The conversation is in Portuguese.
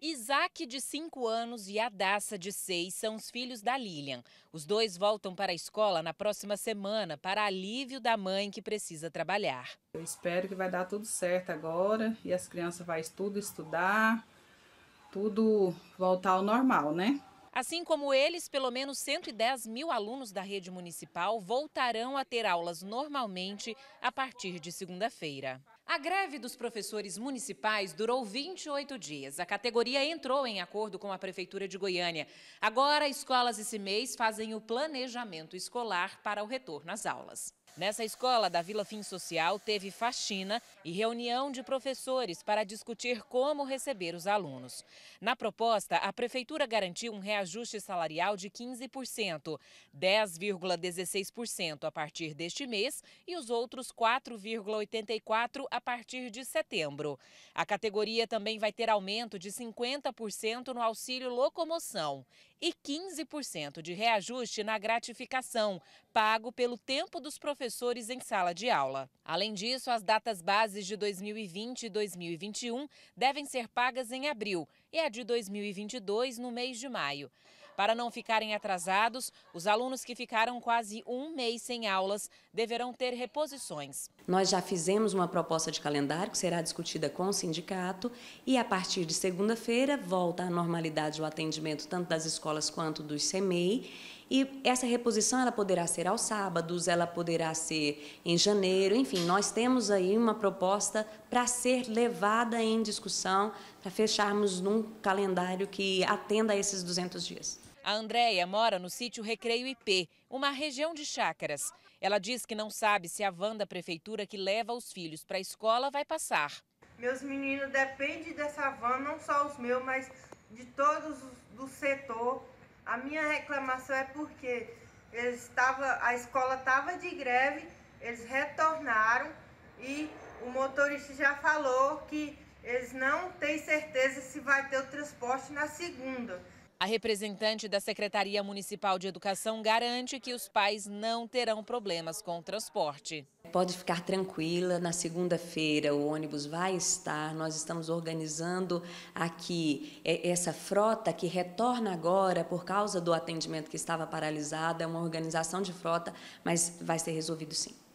Isaac, de 5 anos, e Adassa, de 6, são os filhos da Lilian. Os dois voltam para a escola na próxima semana, para alívio da mãe que precisa trabalhar. Eu espero que vai dar tudo certo agora e as crianças vão tudo estudar, tudo voltar ao normal, né? Assim como eles, pelo menos 110 mil alunos da rede municipal voltarão a ter aulas normalmente a partir de segunda-feira. A greve dos professores municipais durou 28 dias. A categoria entrou em acordo com a Prefeitura de Goiânia. Agora, escolas esse mês fazem o planejamento escolar para o retorno às aulas. Nessa escola da Vila Fim Social, teve faxina e reunião de professores para discutir como receber os alunos. Na proposta, a Prefeitura garantiu um reajuste salarial de 15%, 10,16% a partir deste mês e os outros 4,84% a partir de setembro. A categoria também vai ter aumento de 50% no auxílio locomoção e 15% de reajuste na gratificação, pago pelo tempo dos professores em sala de aula. Além disso, as datas bases de 2020 e 2021 devem ser pagas em abril e a de 2022 no mês de maio. Para não ficarem atrasados, os alunos que ficaram quase um mês sem aulas deverão ter reposições. Nós já fizemos uma proposta de calendário que será discutida com o sindicato e a partir de segunda-feira volta à normalidade o atendimento tanto das escolas quanto do CMEI. E essa reposição ela poderá ser aos sábados, ela poderá ser em janeiro, enfim, nós temos aí uma proposta para ser levada em discussão, para fecharmos num calendário que atenda a esses 200 dias. A Andréia mora no sítio Recreio IP, uma região de chácaras. Ela diz que não sabe se a van da prefeitura que leva os filhos para a escola vai passar. Meus meninos dependem dessa van, não só os meus, mas de todos do setor. A minha reclamação é porque eles estava, a escola estava de greve, eles retornaram e o motorista já falou que eles não têm certeza se vai ter o transporte na segunda. A representante da Secretaria Municipal de Educação garante que os pais não terão problemas com o transporte. Pode ficar tranquila, na segunda-feira o ônibus vai estar. Nós estamos organizando aqui é, essa frota que retorna agora por causa do atendimento que estava paralisado. É uma organização de frota, mas vai ser resolvido sim.